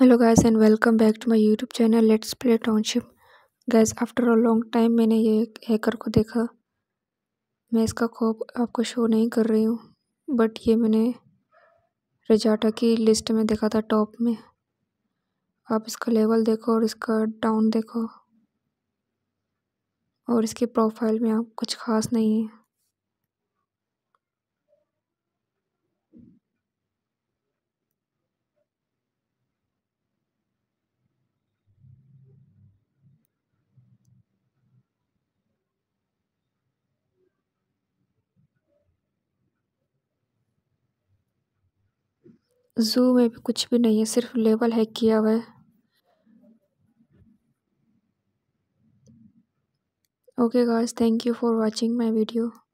hello guys and welcome back to my YouTube channel let's play Township guys after a long time मैंने ये hacker को देखा मैं इसका खोप आपको शो नहीं कर रही हूँ बट ये मैंने रजाटा की लिस्ट में देखा था टॉप में आप इसका लेवल देखो और इसका डाउन देखो और इसकी प्रोफाइल में आप कुछ ख़ास नहीं है जू में भी कुछ भी नहीं है सिर्फ लेबल है किया हुआ है okay guys thank you for watching my video